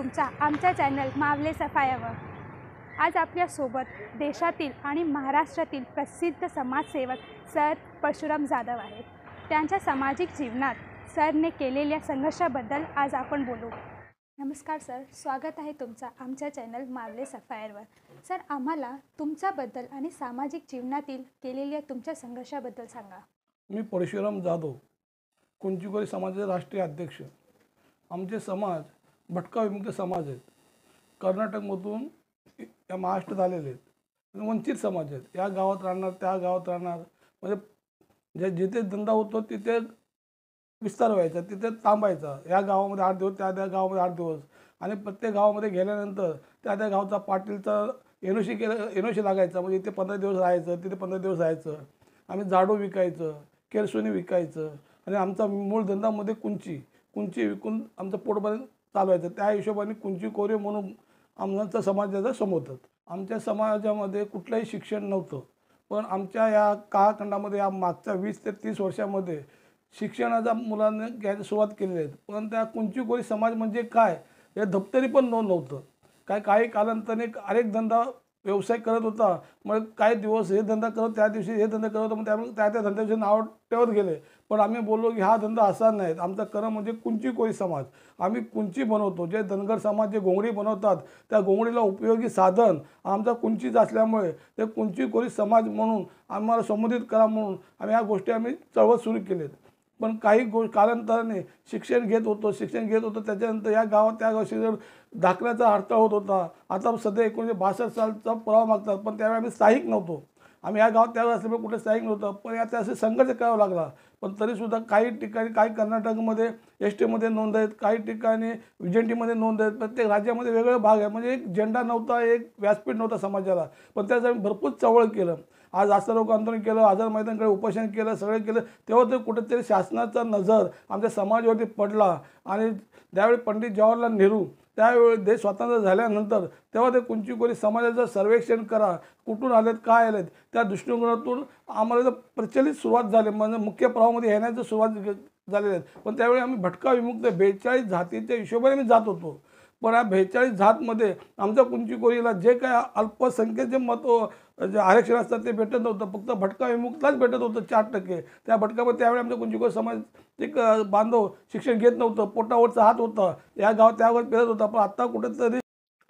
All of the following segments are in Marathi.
तुमचा आमच्या चॅनल मावले सफायावर आज आपल्यासोबत देशातील आणि महाराष्ट्रातील प्रसिद्ध समाजसेवक सर परशुराम जाधव आहेत त्यांच्या सामाजिक जीवनात सरने केलेल्या संघर्षाबद्दल आज आपण बोलू नमस्कार सर स्वागत आहे तुमचा आमच्या चॅनल मावले सफायरवर सर आम्हाला तुमच्याबद्दल आणि सामाजिक जीवनातील केलेल्या तुमच्या संघर्षाबद्दल सांगा मी परशुराम जाधव कुंचुकोरी समाजाचे राष्ट्रीय अध्यक्ष आमचे समाज भटका विमुक्त समाज आहेत कर्नाटकमधून या महाराष्ट्र झालेले आहेत वंचित समाज आहेत या गावात राहणार त्या गावात राहणार म्हणजे जे जिथे धंदा होतो तिथे विस्तार व्हायचा तिथे थांबायचा या गावामध्ये आठ दिवस त्या त्या गावामध्ये आठ दिवस आणि प्रत्येक गावामध्ये गेल्यानंतर त्या त्या गावचा पाटीलचा एनोशी केलं एनोशी लागायचा म्हणजे इथे पंधरा दिवस राहायचं तिथे पंधरा दिवस राहायचं आम्ही झाडू विकायचं केरसोनी विकायचं आणि आमचा मूळ धंदामध्ये कुंची कुंची विकून आमचं पोटपर्यंत चालवायचं त्या हिशोबाने कुंची कोरे म्हणून आमचा समाजाचा समोरतात आमच्या समाजामध्ये कुठलंही शिक्षण नव्हतं पण आमच्या या काळखंडामध्ये या मागच्या वीस ते तीस वर्षामध्ये शिक्षणाचा मुलांना घ्यायला सुरुवात केलेली आहे पण त्या कुंचीखोरी समाज म्हणजे काय या धपतरी पण नोंद नव्हतं काय काही कालांतराने अनेक धंदा व्यवसाय करत होता मग काही दिवस हे धंदा करत त्या दिवशी हे धंदा करत होता मग त्यामुळे त्या त्या धंद्याचे नाव ठेवत गेले पण आम्ही बोललो की हा धंदा असा नाही आमचा करम म्हणजे कुंची कोळी समाज आम्ही कुंची बनवतो जे धनगर समाज जे घोंगडी बनवतात त्या घोंगडीला उपयोगी साधन आमचा कुंचीच असल्यामुळे ते कुंची कोळी समाज म्हणून आम्हाला संबोधित करा म्हणून आम्ही ह्या गोष्टी आम्ही चळवळ सुरू केलेत पण काही गो कालांतराने शिक्षण घेत होतो शिक्षण घेत होतो त्याच्यानंतर या गावात त्या गावशी जर दाखल्याचा अडथळा होत होता आता सध्या एकोणीसशे बासष्ट सालचा पुरावा मागतात पण त्यावेळी आम्ही स्थायिक नव्हतो आम्ही या गावात त्यावेळेस असल्यामुळे कुठे स्थायिक नव्हतं पण या असे संघर्ष करावा लागला पण तरीसुद्धा काही ठिकाणी काही कर्नाटकमध्ये एस टीमध्ये नोंद आहेत काही ठिकाणी विजेंटीमध्ये नोंद आहेत प्रत्येक राज्यामध्ये वेगळे भाग आहे म्हणजे एक झेंडा नव्हता एक व्यासपीठ नव्हता समाजाला पण त्याचं आम्ही भरपूर चवळ केलं आज आस्था लोक आंदोलन केलं आझाद मैदानकडे उपोषण केलं सगळं केलं तेव्हा ते कुठेतरी शासनाचा नजर आमच्या समाजावरती पडला आणि त्यावेळी पंडित जवाहरलाल नेहरू त्यावेळी देश स्वातंत्र्य झाल्यानंतर तेव्हा ते कुंची कोणी समाजाचं सर्वेक्षण करा कुठून आलेत काय आलेत त्या दृष्टिकोनातून आम्हाला प्रचलित सुरुवात झाली म्हणजे मुख्य प्रवाहामध्ये येण्याचं सुरुवात झालेली आहे पण त्यावेळी आम्ही भटका विमुक्त बेचाळीस जातीच्या हिशोबाने आम्ही जात होतो पण या बेचाळीस झातमध्ये आमच्या कुंचीकोरीला जे काय अल्पसंख्येचे मत जे आरक्षण असतात ते भेटत नव्हतं फक्त भटका विमुक्तलाच भेटत होतं चार टक्के त्या भटकामध्ये त्यावेळी आमच्या कुंजीकोरी समाज एक बांधव शिक्षण घेत नव्हतं पोटावरचा हात होता या गाव त्यावर फिरत होता पण आत्ता कुठेतरी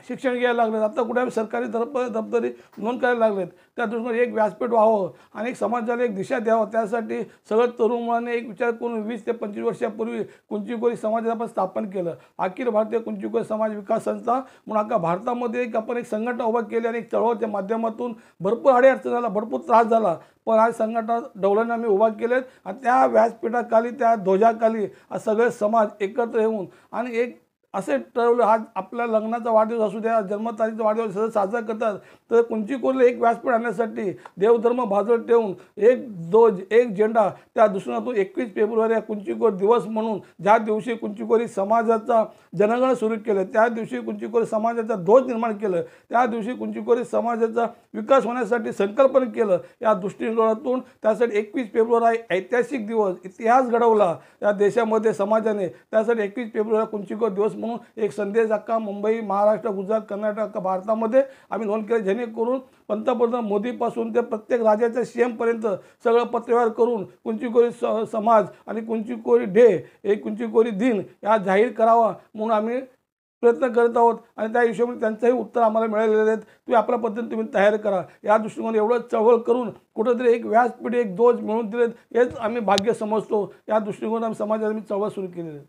शिक्षण घ्यायला लागलेत आता कुठे सरकारी दप दप्तरी नोंद करायला लागलेत त्या दृष्टीने एक व्यासपीठ व्हावं आणि एक समाजाला एक दिशा द्यावं त्यासाठी सगळं तरुण मुलांनी एक विचार करून वीस ते पंचवीस वर्षापूर्वी कुंचीकोरी समाज आपण स्थापन केलं अखिल भारतीय कुंचीकोरी समाज विकास संस्था म्हणून अख्खा भारतामध्ये एक आपण एक संघटना उभा केली आणि एक चळवळच्या माध्यमातून भरपूर अडचण झाला भरपूर त्रास झाला पण आज संघटना डवळ्यांना आम्ही उभा केलेत आणि त्या व्यासपीठाखाली त्या ध्वजाखाली सगळे समाज एकत्र येऊन आणि एक असे ठरवलं हा आपल्या लग्नाचा वाढदिवस असू द्या जन्मतारीखचा वाढदिवस सहज साजरा करतात तर कुंची कोरले एक व्यासपीठ आणण्यासाठी देवधर्म भाजत ठेवून एक दोज एक झेंडा त्या दुसऱ्यातून एकवीस फेब्रुवारी या कुंचीकोर दिवस म्हणून ज्या दिवशी कुंचीकोरी समाजाचा जनगण सुरू केलं त्या दिवशी कुंचीकोरी समाजाचा ध्वज निर्माण केलं त्या दिवशी कुंचीकोरी समाजाचा विकास होण्यासाठी संकल्पना केलं या दृष्टीकोनातून त्यासाठी एकवीस फेब्रुवारी ऐतिहासिक दिवस इतिहास घडवला या देशामध्ये समाजाने त्यासाठी एकवीस फेब्रुवारी कुंचीकोर दिवस म्हणून एक संदेश अक्का मुंबई महाराष्ट्र गुजरात कर्नाटक भारतामध्ये आम्ही नोंद केली जेणेकरून पंतप्रधान मोदीपासून ते प्रत्येक राज्याच्या सी एमपर्यंत सगळं पत्रव्यवहार करून कोरी स समाज आणि कोरी डे हे कोरी दिन या जाहीर करावा म्हणून आम्ही प्रयत्न करत आहोत आणि त्या हिशोबाने त्यांचंही उत्तर आम्हाला मिळालेले आहेत तुम्ही आपल्या पद्धतीने तुम्ही तयार करा या दृष्टीकोन एवढं चळवळ करून कुठंतरी एक व्यासपीठ एक दोज मिळून दिलेत हेच आम्ही भाग्य समजतो या दृष्टिकोनात आम्ही समाजात आम्ही चळवळ सुरू केलेली आहे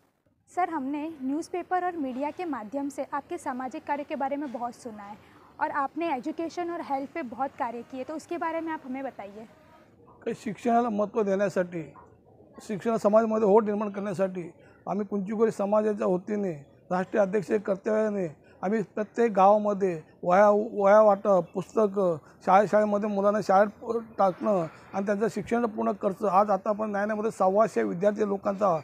सर हमने न्यूज़पेपर और मीडिया के माध्यम से आपके सामाजिक कार्य के बारे में बहुत सुना है और आपने एजुकेशन और हेल्थ पे बहुत कार्य किए तो उसके बारे में आप हमें बताइए शिक्षणाला महत्त्व देण्यासाठी शिक्षण समाजामध्ये होट निर्माण करण्यासाठी आम्ही कुंचुकोरी समाजाच्या वतीने राष्ट्रीय अध्यक्ष कर्तव्याने आम्ही प्रत्येक गावामध्ये वया वया वाटप पुस्तकं शाळे शाळेमध्ये मुलांना शाळेत टाकणं आणि त्यांचं शिक्षण पूर्ण खर्च आज आतापर्यंत न्यायालयामध्ये सव्वाशे विद्यार्थी लोकांचा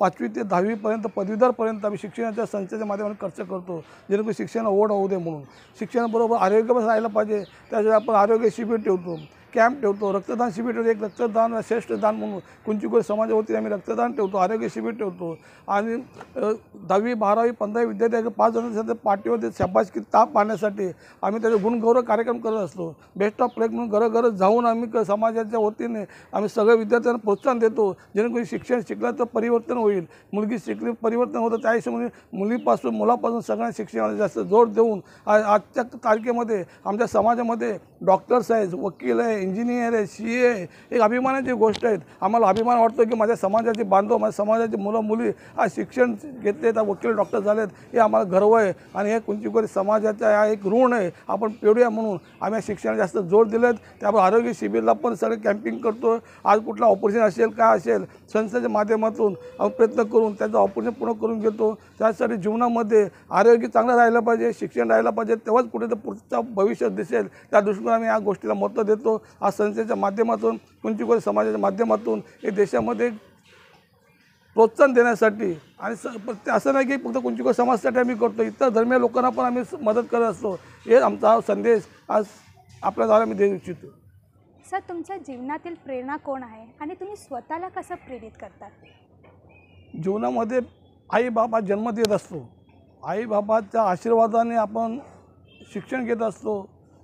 पाचवी ते दहावीपर्यंत पदवीधरपर्यंत आम्ही शिक्षणाच्या संस्थेच्या माध्यमातून खर्च करतो जेणेकरून शिक्षण ओढ होऊ दे म्हणून शिक्षणाबरोबर आरोग्य पण राहिलं पाहिजे त्याशिवाय आपण आरोग्य शिबिर ठेवतो कॅम्प ठेवतो रक्तदान शिबिर ठेवतो एक रक्तदान श्रेष्ठ दान म्हणून कुंची कोळी समाजावरती आम्ही रक्तदान ठेवतो आरोग्य शिबिर ठेवतो आणि दहावी बारावी पंधरावी विद्यार्थी पाच जणांसाठी पाठीवरती शाबासकी ताप पाहण्यासाठी आम्ही त्याचे गुणगौरव कार्यक्रम करत असतो बेस्ट ऑफ प्लेट म्हणून घरोघर जाऊन आम्ही समाजाच्या वतीने आम्ही सगळ्या विद्यार्थ्यांना प्रोत्साहन देतो जेणेकरून शिक्षण शिकलं तर परिवर्तन होईल मुलगी शिकली परिवर्तन होतं त्या हिशोबाने मुलीपासून मुलापासून सगळ्या शिक्षणाला जास्त जोर देऊन आजच्या तारखेमध्ये आमच्या समाजामध्ये डॉक्टर्स आहेत वकील आहे इंजिनियर आहे सी ए एक अभिमानाची गोष्ट आहेत आम्हाला अभिमान वाटतो की माझ्या समाजाचे बांधव माझ्या समाजाची मुलं मुली आज शिक्षण घेतले त्या वकील डॉक्टर झालेत हे आम्हाला गर्व आहे आणि हे कोणी समाजाचा हा एक ऋण आहे आपण पेढूया म्हणून आम्ही शिक्षणाला जास्त जोर आहेत त्यामुळे आरोग्य शिबिरला पण सगळे कॅम्पिंग करतो आज कुठला ऑपरेशन असेल काय असेल संस्थेच्या माध्यमातून प्रयत्न करून त्याचं ऑपरेशन पूर्ण करून घेतो त्यासाठी जीवनामध्ये आरोग्य चांगलं राहिलं पाहिजे शिक्षण राहिलं पाहिजे तेव्हाच कुठे तर पुढचं भविष्य दिसेल त्या दृष्टीने आम्ही या गोष्टीला महत्त्व देतो आज संस्थेच्या माध्यमातून कुंचीकोळी समाजाच्या माध्यमातून हे देशामध्ये प्रोत्साहन देण्यासाठी आणि स असं नाही की फक्त कुंचिको समाजासाठी आम्ही करतो इतर धर्मीय लोकांना पण आम्ही मदत करत असतो हे आमचा संदेश आज आपल्या मी देऊ इच्छितो सर तुमच्या जीवनातील प्रेरणा कोण आहे आणि तुम्ही स्वतःला कसं प्रेरित करतात जीवनामध्ये आई बाबा जन्म देत असतो आई बाबाच्या आशीर्वादाने आपण शिक्षण घेत असतो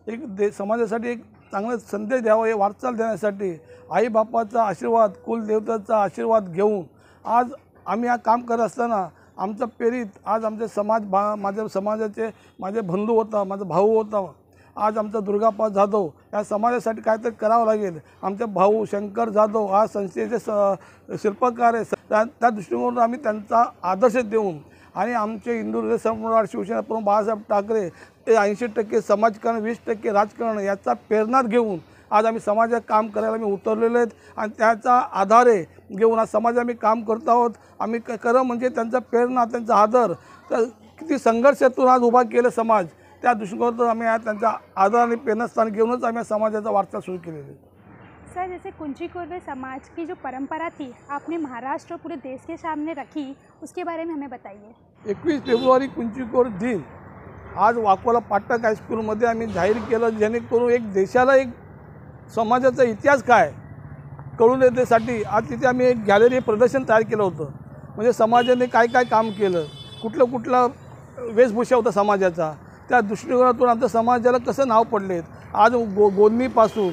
एक दे समाजासाठी एक चांगला संदेश द्यावा हे वाटचाल देण्यासाठी आईबापाचा आशीर्वाद कुलदेवताचा आशीर्वाद घेऊन आज आम्ही हा काम करत असताना आमचा प्रेरित आज आमचे समाज भा माझ्या समाजाचे माझे बंधू होता माझा भाऊ होता आज आमचा दुर्गापा जाधव या समाजासाठी काहीतरी करावं लागेल आमचे भाऊ शंकर जाधव आज संस्थेचे स शिल्पकार आहे त्या दृष्टिकोनातून आम्ही त्यांचा आदर्श देऊन आणि आमचे हिंदू हृदय सम्राट शिवसेना प्रमुख बाळासाहेब ठाकरे ते ऐंशी टक्के समाजकारण वीस टक्के राजकारण याचा प्रेरणा घेऊन आज आम्ही समाजात काम करायला आम्ही उतरलेले आहेत आणि त्याचा आधारे घेऊन आज समाज आम्ही काम करत आहोत आम्ही क खरं म्हणजे त्यांचा प्रेरणा त्यांचा आदर तर किती संघर्षातून आज उभा केलं समाज त्या दृष्टीकोनातून आम्ही त्यांचा आदर आणि प्रेरणास्थान घेऊनच आम्ही समाजाचा वाटचाल सुरू केलेली आहे सर जैसे कुंजी कुर्बे समाज की जो परंपरा थी आपने महाराष्ट्र और पूरे देश के सामने रखी उसके बारे में हमें बताइए एकवीस फेब्रुवारी कोर दिन आज वाकोला पाटक हायस्कूलमध्ये आम्ही जाहीर केलं जेणेकरून एक देशाला एक समाजाचा इतिहास काय कळून येण्यासाठी आज तिथे आम्ही एक गॅलरी प्रदर्शन तयार केलं होतं म्हणजे समाजाने काय काय काम केलं कुठलं कुठला वेशभूषा होता समाजाचा त्या दृष्टिकोनातून आमच्या समाजाला कसं नाव पडलेत आज गो गोंदणीपासून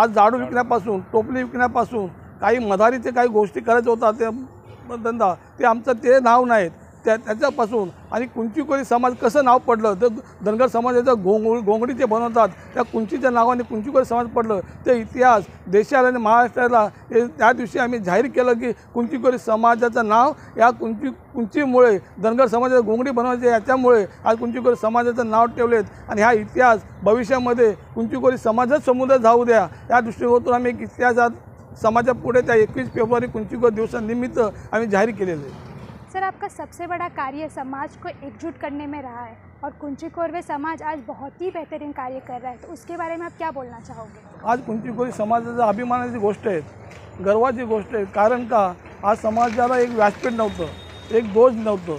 आज झाडू विकण्यापासून टोपली विकण्यापासून काही मदारी ते काही गोष्टी करायचे होतात ते धंदा ते आमचं ते नाव नाहीत त्या त्याच्यापासून आणि कुंचीकोरी समाज कसं नाव पडलं तर धनगर समाजाचं घोंग घोंगडी ते बनवतात त्या कुंचीच्या नावाने कुंचीकोरी समाज पडलं ते इतिहास देशाला आणि महाराष्ट्राला हे त्या दिवशी आम्ही जाहीर केलं की कुंचीकोरी समाजाचं नाव या कुंची कुंचीमुळे धनगर समाजाचं घोंगडी बनवायचे याच्यामुळे आज कुंचीकोरी समाजाचं नाव ठेवलेत आणि हा इतिहास भविष्यामध्ये कुंचीकोरी समाजच समुदाय जाऊ द्या या दृष्टिकोनातून आम्ही एक इतिहासात समाजापुढे त्या एकवीस फेब्रुवारी कुंचीकोरी दिवसानिमित्त आम्ही जाहीर केलेलं आहे सर आपका सबसे बड़ा कार्य समाज को एकजुट करने में रहा है और कुंची कोरवे समाज आज बहुत ही बेहतरीन कार्य कर रहा है तो उसके बारे में आप क्या बोलना चाहोगे आज कुंची कोरवे समाजाचा अभिमानाची गोष्ट आहे गर्वाची गोष्ट आहे कारण का आज समाजाला एक व्यासपीठ नव्हतं एक दोष नव्हतं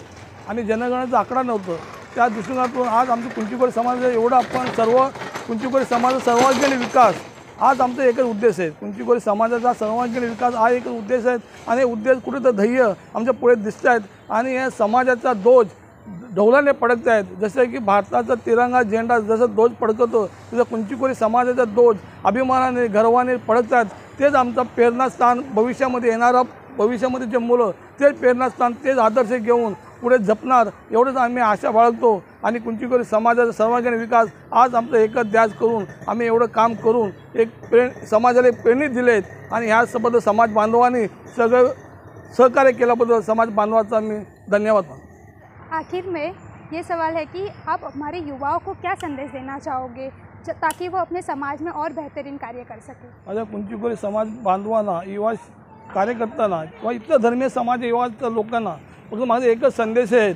आणि जनगणनाचा आकडा नव्हतं त्या दृष्टिकोनातून आज आमचं कुंचीकोरी समाज एवढा आपण सर्व कुंचीकोरी समाज सर्वांगीण विकास आज आमचा एकच उद्देश आहे तुमची गोरी समाजाचा सर्वांगीण विकास हा एकच उद्देश आहे आणि हे उद्देश कुठे तर ध्येय आमच्या पुढे दिसत आहेत आणि या समाजाचा दोष ढवलाने पडत आहेत जसं की भारताचा तिरंगा झेंडा जसं दोज पडकतो तसं कुंचीकोरी समाजाचा दोष अभिमानाने गर्वाने पडत आहेत तेच आमचं प्रेरणास्थान भविष्यामध्ये येणारं भविष्यामध्ये जे मुलं तेच प्रेरणास्थान तेच आदर्श घेऊन पुढे जपणार एवढंच आम्ही आशा बाळगतो आणि कुंचीकोरी समाजाचा सर्वांगीण विकास आज आमचं एकच ध्यास करून आम्ही एवढं काम करून एक प्रे समाजाला एक दिले दिलेत आणि ह्यासोबत समाज बांधवांनी सगळं सहकार्य केल्याबद्दल समाज बांधवाचा मी धन्यवाद आखिर मे ये सवाल है की आप हमारे युवाओं को क्या संदेश देना चाहोगे ताकि वो अपने समाज में और बेहतरीन कार्य कर सके माझ्या कुंचीकोरी समाज बांधवांना युवा कार्यकर्त्यांना किंवा इतर धर्मीय समाज युवा लोकांना फक्त माझा एकच संदेश आहे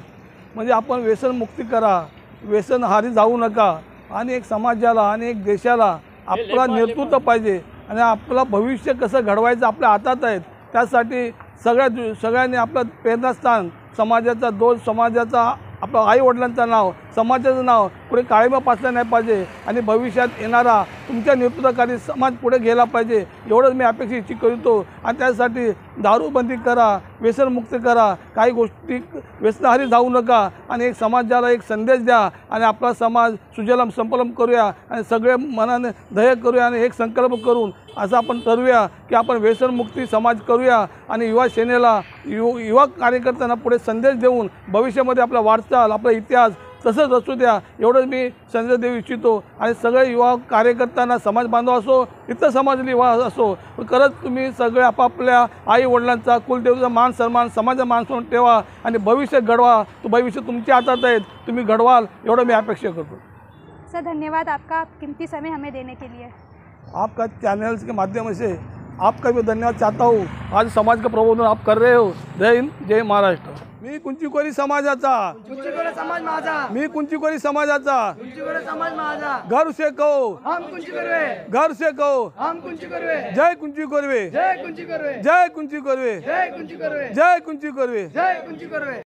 म्हणजे आपण व्यसनमुक्ती करा व्यसन हारी जाऊ नका आणि एक समाजाला आणि एक देशाला आपला नेतृत्व पाहिजे आणि आपलं भविष्य कसं घडवायचं आपल्या हातात आहेत त्यासाठी सगळ्या सगळ्यांनी आपलं प्रेरणास्थान समाजाचा दोष समाजाचा आपलं आईवडिलांचं नाव समाजाचं नाव पुढे काळीमा पाचला नाही पाहिजे आणि भविष्यात येणारा तुमच्या नेतृत्वाखाली समाज पुढे गेला पाहिजे एवढंच मी अपेक्षा इच्छित करतो आणि त्यासाठी दारूबंदी करा व्यसनमुक्त करा काही गोष्टी व्यसनहारी जाऊ नका आणि एक समाजाला एक संदेश द्या आणि आपला समाज सुजलम संपलम करूया आणि सगळे मनाने दह्य करूया आणि एक संकल्प करून असं आपण ठरवूया की आपण व्यसनमुक्ती समाज करूया आणि युवा सेनेला यु युवा कार्यकर्त्यांना पुढे संदेश देऊन भविष्यामध्ये आपला वाटचाल आपला इतिहास तसंच असू द्या एवढंच मी संजय इच्छितो आणि सगळे युवा कार्यकर्त्यांना समाज बांधव असो इतर समाज युवा असो खरंच तुम्ही सगळे आपापल्या आई वडिलांचा कुलदेवचा मान सन्मान समाजाचा मान सोडून ठेवा आणि भविष्य घडवा तो भविष्य तुमच्या हातात आहेत तुम्ही घडवाल एवढं मी अपेक्षा करतो सर धन्यवाद आपका किमती समय हमें देने के लिए आपका चॅनल्स के माध्यम से आपका भी धन्यवाद चाहता हूँ आज समाज का प्रबोधन आप कर रहे हो जय हिंद जय महाराष्ट्र मी कुंचीकोरी समाजाचा कुंचीकोरी समाज माझा मी कुंचीकोरी समाजाचा कुंचीकोरी समाज माझा घर से कहो हम करवे घर से कहो हम करवे जय करवे जय करवे जय करवे जय करवे जय करवे जय करवे